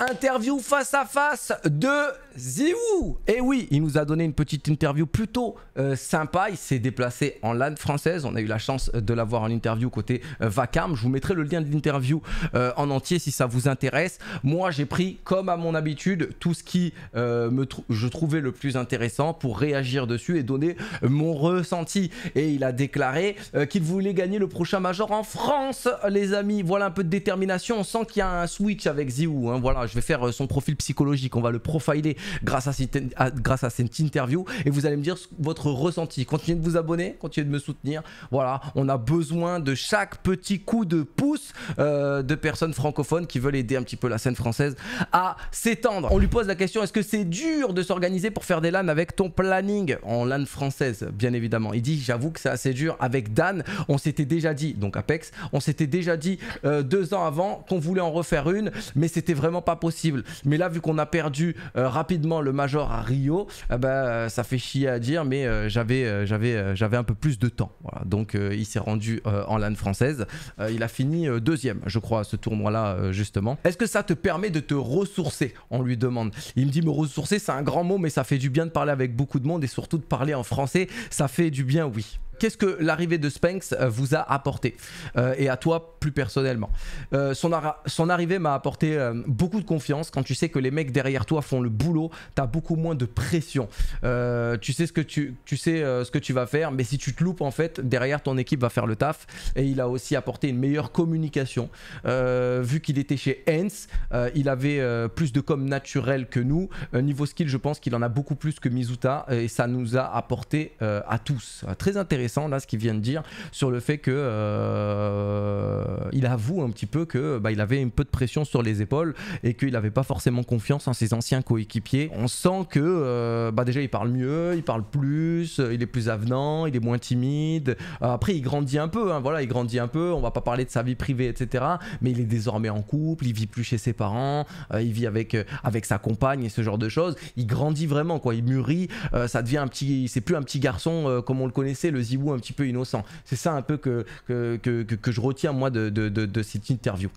interview face à face de Ziou. Et eh oui, il nous a donné une petite interview plutôt euh, sympa. Il s'est déplacé en LAN française. On a eu la chance euh, de l'avoir en interview côté euh, Vacarme. Je vous mettrai le lien de l'interview en entier si ça vous intéresse. Moi, j'ai pris, comme à mon habitude, tout ce qui me je trouvais le plus intéressant pour réagir dessus et donner mon ressenti. Et il a déclaré qu'il voulait gagner le prochain Major en France, les amis. Voilà un peu de détermination. On sent qu'il y a un switch avec Ziou. Hein. Voilà, je vais faire euh, son profil psychologique, on va le profiler grâce à, cette, grâce à cette interview et vous allez me dire votre ressenti. Continuez de vous abonner, continuez de me soutenir. Voilà, on a besoin de chaque petit coup de pouce euh, de personnes francophones qui veulent aider un petit peu la scène française à s'étendre. On lui pose la question, est-ce que c'est dur de s'organiser pour faire des LAN avec ton planning en LAN française, bien évidemment. Il dit, j'avoue que c'est assez dur. Avec Dan, on s'était déjà dit, donc Apex, on s'était déjà dit euh, deux ans avant qu'on voulait en refaire une, mais c'était vraiment pas possible. Mais là, vu qu'on a perdu euh, rapidement le Major à Rio, eh ben, euh, ça fait chier à dire, mais euh, j'avais, j'avais, j'avais un peu plus de temps. Donc, il s'est rendu en LAN française. il a fini deuxième, je crois, à ce tournoi-là, justement. Est-ce que ça te permet de te ressourcer On lui demande. Il me dit, me ressourcer, c'est un grand mot, mais ça fait du bien de parler avec beaucoup de monde et surtout de parler en français. Ça fait du bien, oui qu'est-ce que l'arrivée de Spanx euh, vous a apporté euh, Et à toi plus personnellement. Euh, son, arrivée m'a apporté beaucoup de confiance. Quand tu sais que les mecs derrière toi font le boulot, tu as beaucoup moins de pression. tu sais ce que tu, sais ce que tu vas faire, mais si tu te loupes en fait, derrière ton équipe va faire le taf. Et il a aussi apporté une meilleure communication. vu qu'il était chez Hens, il avait plus de com naturel que nous. niveau skill, je pense qu'il en a beaucoup plus que Mizuta et ça nous a apporté à tous. Très intéressant là ce qu'il vient de dire sur le fait que euh, il avoue un petit peu que bah, il avait un peu de pression sur les épaules et qu'il n'avait pas forcément confiance en ses anciens coéquipiers. On sent que euh, bah, déjà il parle mieux, il parle plus, euh, il est plus avenant, il est moins timide. Après il grandit un peu, hein, voilà, il grandit un peu. On va pas parler de sa vie privée, etc. Mais il est désormais en couple, il vit plus chez ses parents, il vit avec avec sa compagne et ce genre de choses. Il grandit vraiment quoi, il mûrit. ça devient un petit, c'est plus un petit garçon comme on le connaissait, le un petit peu innocent. C'est ça un peu que, que, que, que je retiens moi de, de, de, cette interview.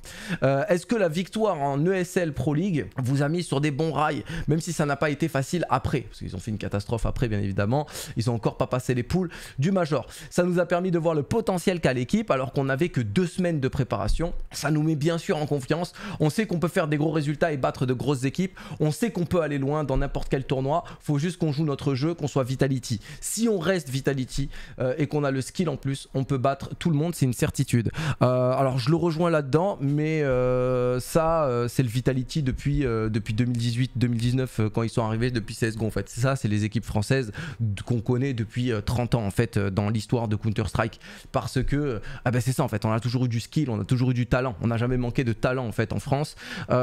Euh, est-ce que la victoire en ESL Pro League vous a mis sur des bons rails, même si ça n'a pas été facile après Parce qu'ils ont fait une catastrophe après, bien évidemment. Ils n'ont encore pas passé les poules du Major. Ça nous a permis de voir le potentiel qu'a l'équipe alors qu'on n'avait que deux semaines de préparation. Ça nous met bien sûr en confiance. On sait qu'on peut faire des gros résultats et battre de grosses équipes. On sait qu'on peut aller loin dans n'importe quel tournoi. Faut juste qu'on joue notre jeu, qu'on soit Vitality. Si on reste Vitality, euh, euh, et qu'on a le skill en plus, on peut battre tout le monde, c'est une certitude. Euh, alors je le rejoins là-dedans, mais euh, ça, c'est le Vitality depuis, depuis 2018-2019 quand ils sont arrivés, depuis CSGO en fait. Ça, c'est les équipes françaises qu'on connaît depuis 30 ans en fait dans l'histoire de Counter-Strike. Parce que, ah ben c'est ça en fait, on a toujours eu du skill, on a toujours eu du talent, on n'a jamais manqué de talent en fait en France.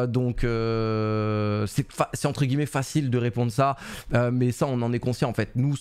donc c'est entre guillemets facile de répondre ça, mais ça on en est conscient en fait. Nous,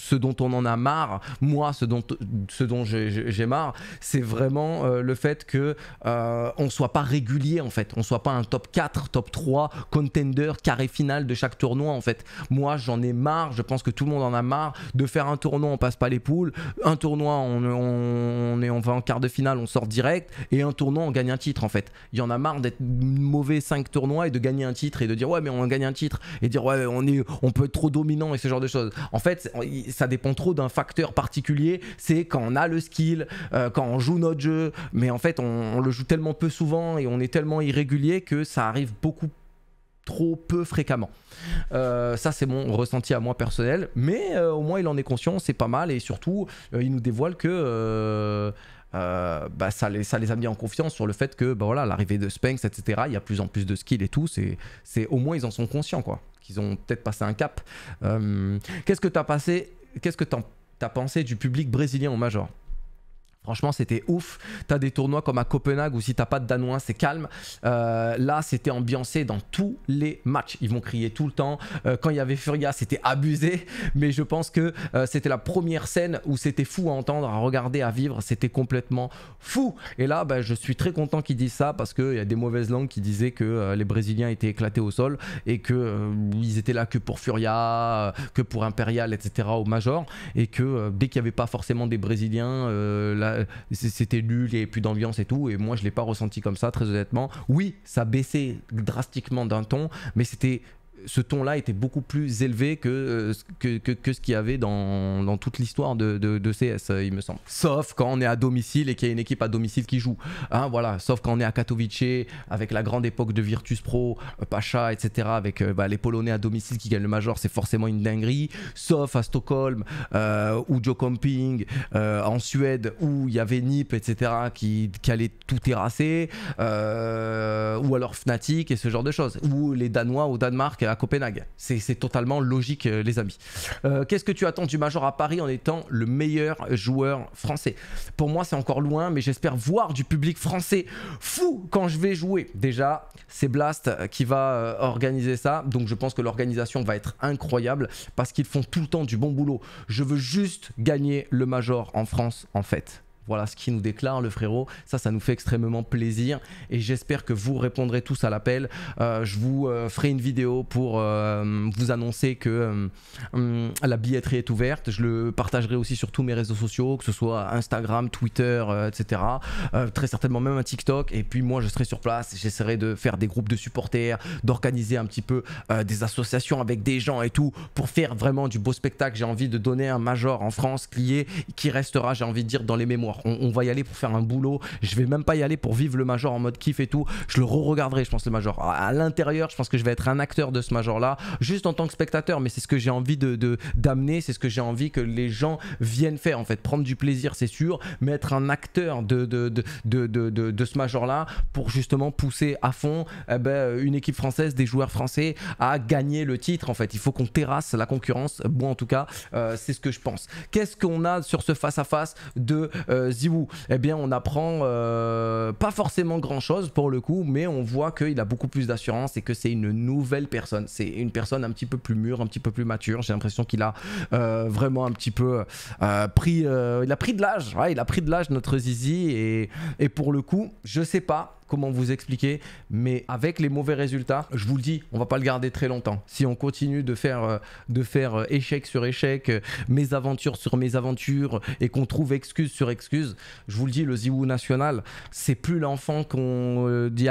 ce dont on en a marre, moi, ce dont, ce dont j'ai marre, c'est vraiment euh, le fait que euh, on soit pas régulier en fait, on soit pas un top 4, top 3, contender, carré final de chaque tournoi en fait. Moi, j'en ai marre, je pense que tout le monde en a marre de faire un tournoi, on passe pas les poules, un tournoi, on, est, on va en quart de finale, on sort direct, et un tournoi, on gagne un titre en fait. Il y en a marre d'être mauvais 5 tournois et de gagner un titre et de dire ouais, mais on gagne un titre et dire ouais, on, est, on peut être trop dominant et ce genre de choses. En fait, il ça dépend trop d'un facteur particulier. C'est quand on a le skill, euh, quand on joue notre jeu, mais en fait, on, le joue tellement peu souvent et on est tellement irrégulier que ça arrive beaucoup trop peu fréquemment. Euh, ça, c'est mon ressenti à moi personnel, mais euh, au moins il en est conscient, c'est pas mal et surtout, il nous dévoile que euh, bah, ça, les, ça les a mis en confiance sur le fait que bah, voilà, l'arrivée de Spence, etc., il y a plus en plus de skills et tout. C'est Au moins, ils en sont conscients, quoi. Qu'ils ont peut-être passé un cap. Euh, qu'est-ce que tu as passé Qu'est-ce que tu as pensé du public brésilien au Major Franchement, c'était ouf. T'as des tournois comme à Copenhague où si t'as pas de Danois, c'est calme. Euh, là, c'était ambiancé dans tous les matchs. Ils vont crier tout le temps. Euh, quand il y avait Furia, c'était abusé. Mais je pense que euh, c'était la première scène où c'était fou à entendre, à regarder, à vivre. C'était complètement fou. Et là, ben, je suis très content qu'ils disent ça parce qu'il y a des mauvaises langues qui disaient que les Brésiliens étaient éclatés au sol et que étaient là que pour Furia, que pour Imperial, etc. au Major. Et que dès qu'il n'y avait pas forcément des Brésiliens, la euh, c'était nul, il n'y avait plus d'ambiance et tout. Et moi, je ne l'ai pas ressenti comme ça, très honnêtement. Oui, ça baissait drastiquement d'un ton, mais c'était ce ton-là était beaucoup plus élevé euh, que, que, que, ce qu'il y avait dans, dans toute l'histoire de, de, CS, euh, il me semble. Sauf quand on est à domicile et qu'il y a une équipe à domicile qui joue. Hein, voilà. Sauf quand on est à Katowice, avec la grande époque de Virtus Pro, euh, Pacha, etc., avec bah, les Polonais à domicile qui gagnent le Major, c'est forcément une dinguerie. Sauf à Stockholm, euh, ou Joe Camping, en Suède, où il y avait Nip, etc., qui, qui allait tout terrasser, ou alors Fnatic et ce genre de choses. Ou les Danois au Danemark Copenhague. C'est totalement logique, euh, les amis. Euh, qu'est-ce que tu attends du Major à Paris en étant le meilleur joueur français Pour moi, c'est encore loin, mais j'espère voir du public français fou quand je vais jouer. Déjà, c'est Blast euh, qui va organiser ça, donc je pense que l'organisation va être incroyable parce qu'ils font tout le temps du bon boulot. Je veux juste gagner le Major en France, en fait. Voilà ce qui nous déclare, le frérot. Ça, ça nous fait extrêmement plaisir. Et j'espère que vous répondrez tous à l'appel. Euh, je vous euh, ferai une vidéo pour euh, vous annoncer que hum, la billetterie est ouverte. Je le partagerai aussi sur tous mes réseaux sociaux, que ce soit Instagram, Twitter, etc. très certainement même un TikTok. Et puis moi, je serai sur place. J'essaierai de faire des groupes de supporters, d'organiser un petit peu des associations avec des gens et tout pour faire vraiment du beau spectacle. J'ai envie de donner un major en France qui, est, qui restera, j'ai envie de dire, dans les mémoires on, va y aller pour faire un boulot. Je vais même pas y aller pour vivre le Major en mode kiff et tout. Je le re-regarderai, je pense, le Major. À, l'intérieur, je pense que je vais être un acteur de ce Major-là, juste en tant que spectateur. Mais c'est ce que j'ai envie de d'amener, c'est ce que j'ai envie que les gens viennent faire, en fait. Prendre du plaisir, c'est sûr, mais être un acteur de, de, ce Major-là pour justement pousser à fond eh ben, une équipe française, des joueurs français à gagner le titre, en fait. Il faut qu'on terrasse la concurrence. bon, en tout cas, euh, c'est ce que je pense. Qu'est-ce qu'on a sur ce face-à-face de. Euh, euh, Zibou, Eh bien, on apprend euh, pas forcément grand-chose pour le coup, mais on voit qu'il a beaucoup plus d'assurance et que c'est une nouvelle personne. C'est une personne un petit peu plus mûre, un petit peu plus mature. J'ai l'impression qu'il a euh, vraiment un petit peu pris, il a pris de l'âge. il a pris de l'âge notre Zizi et, et pour le coup, je sais pas comment vous expliquer, mais avec les mauvais résultats, je vous le dis, on va pas le garder très longtemps. Si on continue de faire, euh, de faire euh, échec sur échec, euh, mes aventures sur mes aventures, et qu'on trouve excuse sur excuse, je vous le dis, le Ziwoo national, c'est plus l'enfant qu'on dit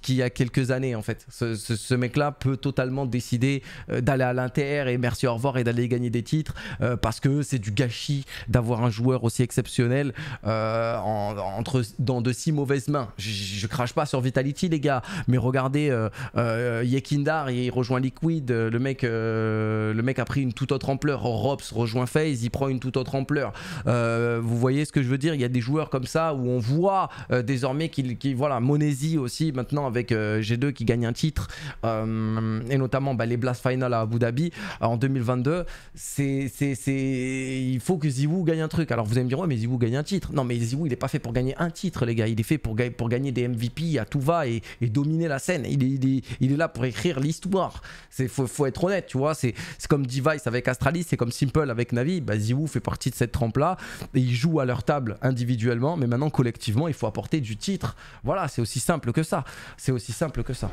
qu'il y a quelques années en fait. Ce, mec-là peut totalement décider d'aller à l'Inter et merci au revoir et d'aller gagner des titres parce que c'est du gâchis d'avoir un joueur aussi exceptionnel entre dans de si mauvaises mains. Je, crains pas sur Vitality, les gars. Mais regardez, a euh, euh, Yekindar, il rejoint Liquid. Euh, le mec, le mec a pris une toute autre ampleur. Rops rejoint FaZe, il prend une toute autre ampleur. vous voyez ce que je veux dire Il y a des joueurs comme ça où on voit désormais qu'il Qu voilà, Monesi aussi, maintenant avec G2 qui gagne un titre. et notamment bah, les Blast Final à Abu Dhabi en 2022. C'est, il faut que Ziwoo gagne un truc. Alors vous allez me dire, ouais, mais Ziwoo gagne un titre. Non, mais Ziwoo, il n'est pas fait pour gagner un titre, les gars. Il est fait pour, pour gagner des MVP à tout va et, dominer la scène. Il est, il est, là pour écrire l'histoire. C'est faut, faut, être honnête, tu vois. C'est comme Device avec Astralis, c'est comme Simple avec Navi. Bah, fait partie de cette trempe-là. Et ils jouent à leur table individuellement, mais maintenant collectivement, il faut apporter du titre. Voilà, c'est aussi simple que ça. C'est aussi simple que ça.